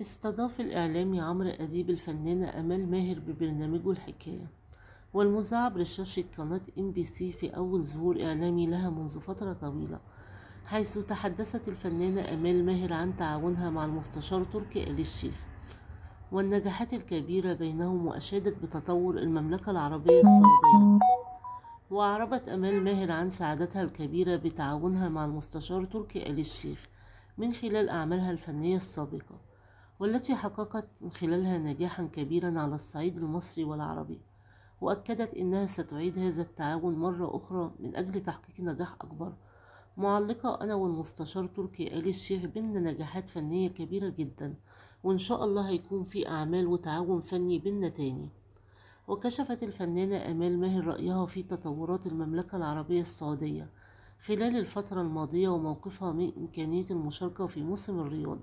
استضاف الإعلامي عمرو أديب الفنانة أمال ماهر ببرنامجه الحكاية عبر برشاشة قناة ام بي سي في أول ظهور إعلامي لها منذ فترة طويلة حيث تحدثت الفنانة أمال ماهر عن تعاونها مع المستشار تركي آل الشيخ والنجاحات الكبيرة بينهم وأشادت بتطور المملكة العربية السعودية وأعربت أمال ماهر عن سعادتها الكبيرة بتعاونها مع المستشار تركي آل الشيخ من خلال أعمالها الفنية السابقة والتي حققت من خلالها نجاحا كبيرا على الصعيد المصري والعربي وأكدت أنها ستعيد هذا التعاون مرة أخرى من أجل تحقيق نجاح أكبر معلقة أنا والمستشار تركي آل الشيخ بيننا نجاحات فنية كبيرة جدا وإن شاء الله هيكون في أعمال وتعاون فني بينا تاني وكشفت الفنانة آمال ماهر رأيها في تطورات المملكة العربية السعودية خلال الفترة الماضية وموقفها من إمكانية المشاركة في موسم الرياض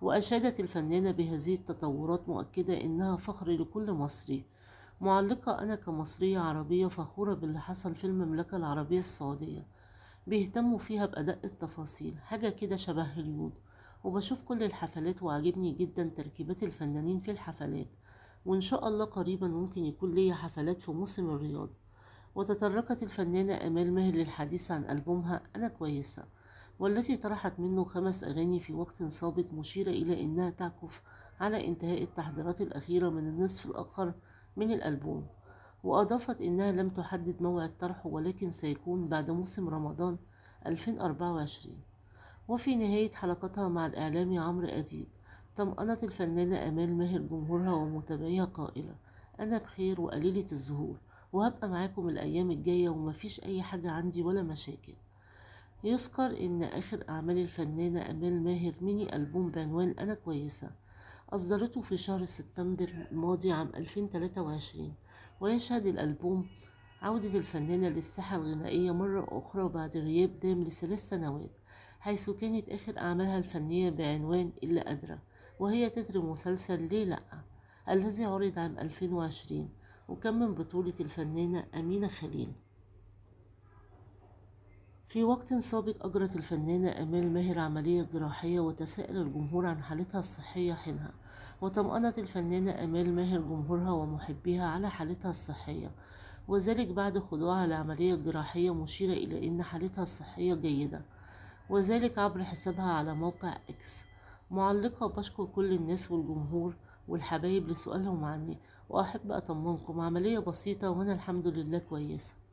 وأشادت الفنانة بهذه التطورات مؤكدة إنها فخر لكل مصري معلقة أنا كمصرية عربية فخورة باللي حصل في المملكة العربية السعودية بيهتموا فيها بأدق التفاصيل حاجة كده شبه هوليوود وبشوف كل الحفلات وعاجبني جدا تركيبات الفنانين في الحفلات وإن شاء الله قريبا ممكن يكون ليا حفلات في موسم الرياض وتطرقت الفنانة أمال ماهر للحديث عن ألبومها أنا كويسة والتي طرحت منه خمس أغاني في وقت سابق مشيرة إلى أنها تعكف على انتهاء التحضيرات الأخيرة من النصف الآخر من الألبوم وأضافت أنها لم تحدد موعد طرحه ولكن سيكون بعد موسم رمضان 2024 وفي نهاية حلقتها مع الإعلامي عمرو أديب طمأنت الفنانة أمال ماهر جمهورها ومتابعيها قائلة أنا بخير وقليلة الزهور وهبقى معاكم الأيام الجاية ومفيش أي حاجة عندي ولا مشاكل يذكر إن آخر أعمال الفنانة أمال ماهر ميني ألبوم بعنوان أنا كويسة أصدرته في شهر سبتمبر الماضي عام 2023 ويشهد الألبوم عودة الفنانة للساحة الغنائية مرة أخرى بعد غياب دام لثلاث سنوات حيث كانت آخر أعمالها الفنية بعنوان إلا أدرى وهي تتر مسلسل ليه لأ الذي عرض عام 2020 وكمل من بطولة الفنانة أمينة خليل في وقت سابق أجرت الفنانة أمال ماهر عملية جراحية وتساءل الجمهور عن حالتها الصحية حينها وطمأنت الفنانة أمال ماهر جمهورها ومحبيها على حالتها الصحية وذلك بعد خضوعها لعملية جراحية مشيرة إلى أن حالتها الصحية جيدة وذلك عبر حسابها على موقع إكس معلقة بشكر كل الناس والجمهور والحبايب لسؤالهم عني وأحب أطمنكم عملية بسيطة وأنا الحمد لله كويسة